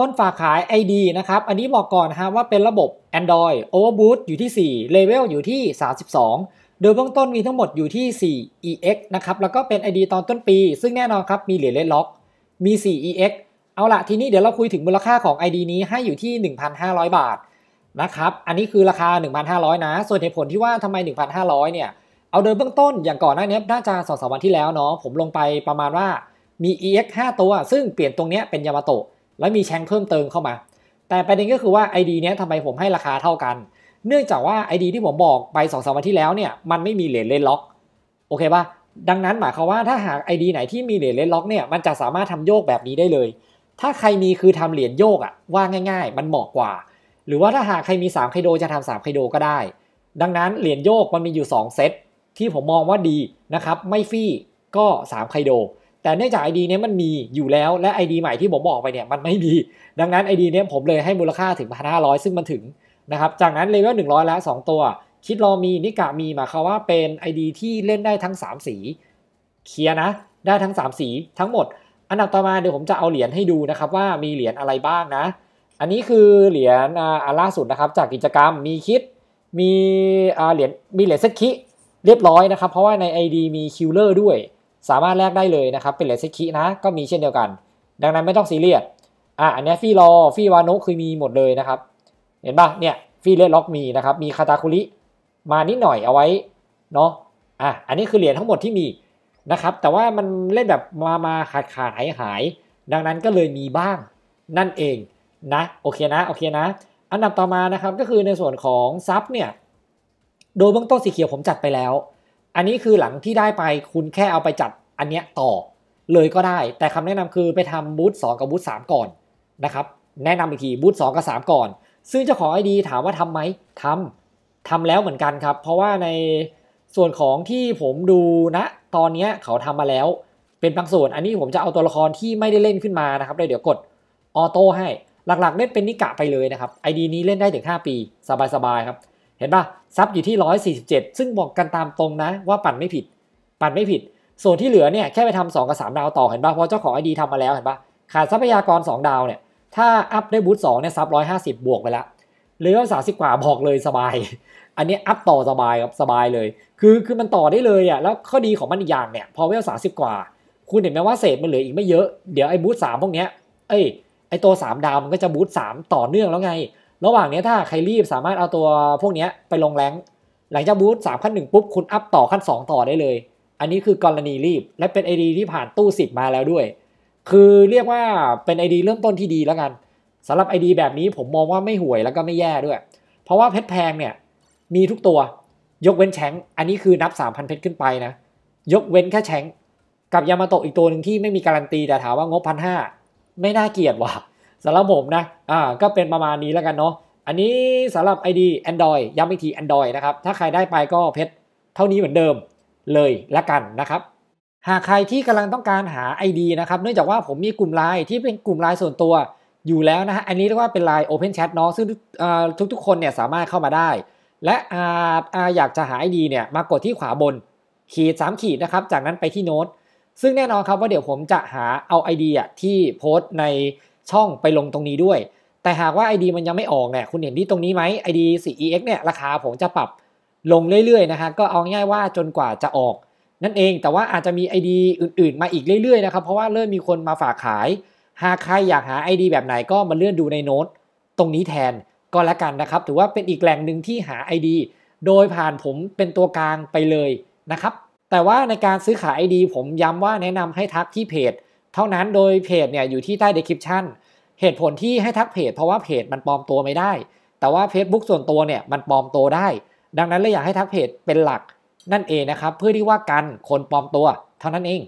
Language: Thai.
คนฝากขาย ID นะครับ อันนี้บอกก่อนฮะว่าเป็นระบบ Android Overboot อยู่ที่ 4 Level อยู่ที่ 32 โดยเบื้องต้นมีทั้งหมดอยู่ที่ 4 EX นะครับ แล้วก็เป็น ID ตอนต้นปี ซึ่งแน่นอนครับมีเหรียญเลดล็อกมี 4 EX เอาละทีนี้เดี๋ยวเราคุยถึงมูลค่าของ ID นี้ให้อยู่ที่ 1,500 บาท นะครับ อันนี้คือราคา 1,500 นะ ส่วนเหตุผลที่ว่าทำไม1,500เนี่ยเอาโดยเบื้องต้นอย่างก่อนหน้านี้น่าจะสองสวันที่แล้วเนาะผมลงไปประมาณว่ามี EX 5 ตัวซึ่งเปลี่ยนตรงนี้เป็นยามาโตะและมีแชงเพิ่มเติมเข้ามา แต่ประเด็นก็คือว่า ID เนี้ยทำไมผมให้ราคาเท่ากัน เนื่องจากว่า ID ที่ผมบอกไป2อสวันที่แล้วเนี่ยมันไม่มีเหรียญเลนล็อก โอเคปะ่ะดังนั้นหมายความว่าถ้าหาก ID ไหนที่มีเหรียญเลนล็อกเนี่ยมันจะสามารถทำโยกแบบนี้ได้เลย ถ้าใครมีคือทำเหรียญโยกอะว่าง่ายๆมันเหมาะกว่า หรือว่าถ้าหากใครมี 3ไคโดจะทำ 3 ไคโดก็ได้ ดังนั้นเหรียญโยกมันมีอยู่ 2 เซตที่ผมมองว่าดีนะครับไม่ฟี่ก็3ไคโดแต่เนื่องจาก ID เนี้ยมันมีอยู่แล้วและ ID ใหม่ที่ผมบอกไปเนี่ยมันไม่มีดังนั้น ID เนี้ยผมเลยให้มูลค่าถึง1,500 ซึ่งมันถึงนะครับจากนั้นเลเวล100 แล้ว 2 ตัว คิดรอมีนิกะมีหมายความว่าเป็น ID ที่เล่นได้ทั้ง 3 สีเคลียนะ ได้ทั้ง 3 สี ทั้งหมดอันดับต่อมาเดี๋ยวผมจะเอาเหรียญให้ดูนะครับว่ามีเหรียญอะไรบ้างนะ อันนี้คือเหรียญอาล่าสุดนะครับจากกิจกรรมมีคิดมีเหรียญมีเหรียญเซตคิเรียบร้อยนะครับเพราะว่าใน ID มีคิลเลอร์ด้วยสามารถแลกได้เลยนะครับเป็นเหรียญเซคินะก็มีเช่นเดียวกัน ดังนั้นไม่ต้องซีเรียสอ่ะอันนี้ฟี่รอฟี่วานุคือมีหมดเลยนะครับ เห็นปะเนี่ยฟี่เลดล็อกมีนะครับมีคาตาคุริมานิดหน่อยเอาไว้เนาะอ่ะอันนี้คือเหรียญทั้งหมดที่มีนะครับ แต่ว่ามันเล่นแบบมามาขาดขาดหายหายดังนั้นก็เลยมีบ้างนั่นเองนะโอเคนะโอเคนะ อันดับต่อมานะครับก็คือในส่วนของซับเนี่ยโดยเบื้องต้นสีเขียวผมจัดไปแล้วอันนี้คือหลังที่ได้ไปคุณแค่เอาไปจัดอันเนี้ยต่อเลยก็ได้ แต่คำแนะนำคือไปทำบูธ2กับบูธ3ก่อนนะครับ แนะนำอีกทีบูธ2กับ3ก่อน ซึ่งเจ้าของไอดีถามว่าทํำไหม ทำ ทำแล้วเหมือนกันครับเพราะว่าในส่วนของที่ผมดูนะ ตอนเนี้ยเขาทำมาแล้วเป็นบางส่วนอันนี้ผมจะเอาตัวละครที่ไม่ได้เล่นขึ้นมานะครับเลยเดี๋ยวกดออโต้ให้หลักๆเล่นเป็นนิกะไปเลยนะครับไอดีนี้เล่นได้ถึง 5 ปี สบายๆครับเห็นปะซับอยู่ที่ 147 ซึ่งบอกกันตามตรงนะ ว่าปั่นไม่ผิด ปั่นไม่ผิด ส่วนที่เหลือเนี่ยแค่ไปทำ2กับ 3 ดาวต่อเห็นปะเพราะเจ้าของไอดีทำมาแล้วเห็นปะขาดทรัพยากร 2 ดาวเนี่ย ถ้าอัพได้บูทสองเนี่ยซับร้อยห้าสิบบวกไปละเลเวลสาสิบกว่าบอกเลยสบาย อันนี้อัพต่อสบายครับสบายเลย คือคือมันต่อได้เลยอ่ะแล้วข้อดีของมันอีกอย่างเนี่ย พอเวลสาสิบกว่า คุณเห็นไหมว่าเศษมันเหลืออีกไม่เยอะเดี๋ยวไอ้บูทสามพวกเนี้ยเอ้ยไอ้ตัวสามดาวมันก็จะบูทสามต่อเนื่องแล้วไงระหว่างนี้ถ้าใครรีบสามารถเอาตัวพวกนี้ไปลงแรงหลังจากบู์สามขั้นหนึ่งปุ๊บคุณอัพต่อขั้น 2 ต่อได้เลย อันนี้คือกรณีรีบและเป็น ID ที่ผ่านตู้ 10 มาแล้วด้วย คือเรียกว่าเป็น ID เริ่มต้นที่ดีแล้วกันสำหรับ ID แบบนี้ผมมองว่าไม่ห่วยแล้วก็ไม่แย่ด้วย เพราะว่าเพชรแพงเนี่ยมีทุกตัวยกเว้นแชงอันนี้คือนับ3,000เพชรขึ้นไปนะ ยกเว้นแค่แชงกับยามาโตะอีกตัวหนึ่งที่ไม่มีการันตีแต่ถามว่างบพันห้าไม่น่าเกียดว่ะสำหรับผมนะ อ่า ก็เป็นประมาณนี้แล้วกันเนาะ อันนี้สำหรับ ID Android ย้ำอีกที Android นะครับ ถ้าใครได้ไปก็เพชรเท่านี้เหมือนเดิมเลยละกันนะครับ หากใครที่กำลังต้องการหา ID นะครับ เนื่องจากว่าผมมีกลุ่มไลน์ที่เป็นกลุ่มไลน์ส่วนตัวอยู่แล้วนะฮะ อันนี้เรียกว่าเป็นไลน์ Open Chat เนาะซึ่งทุกๆ คนเนี่ยสามารถเข้ามาได้ และอาอยากจะหา ID เนี่ยมากดที่ขวาบนขีด 3 ขีดนะครับ จากนั้นไปที่โน้ต ซึ่งแน่นอนครับว่าเดี๋ยวผมจะหาเอา ID อ่ะที่โพสในช่องไปลงตรงนี้ด้วย แต่หากว่า ID มันยังไม่ออกเนี่ย คุณเห็นที่ตรงนี้ไหม ID 4EX เนี่ย ราคาผมจะปรับลงเรื่อยๆ นะคะก็เอาง่ายว่าจนกว่าจะออก นั่นเอง แต่ว่าอาจจะมี ID อื่นๆ มาอีกเรื่อยๆ นะครับ เพราะว่าเริ่มมีคนมาฝากขาย หากใครอยากหา ID แบบไหนก็มาเลื่อนดูในโน้ต ตรงนี้แทนก็แล้วกันนะครับ ถือว่าเป็นอีกแหล่งหนึ่งที่หา ID โดยผ่านผมเป็นตัวกลางไปเลยนะครับ แต่ว่าในการซื้อขาย ID ผมย้ำว่าแนะนำให้ทักที่เพจเท่านั้นโดยเพจเนี่ยอยู่ที่ใต้เดสคริปชันเหตุผลที่ให้ทักเพจเพราะว่าเพจมันปลอมตัวไม่ได้ แต่ว่า Facebook ส่วนตัวเนี่ยมันปลอมตัวได้ ดังนั้นเลยอยากให้ทักเพจเป็นหลัก นั่นเองนะครับเพื่อที่ว่ากันคนปลอมตัว เท่านั้นเอง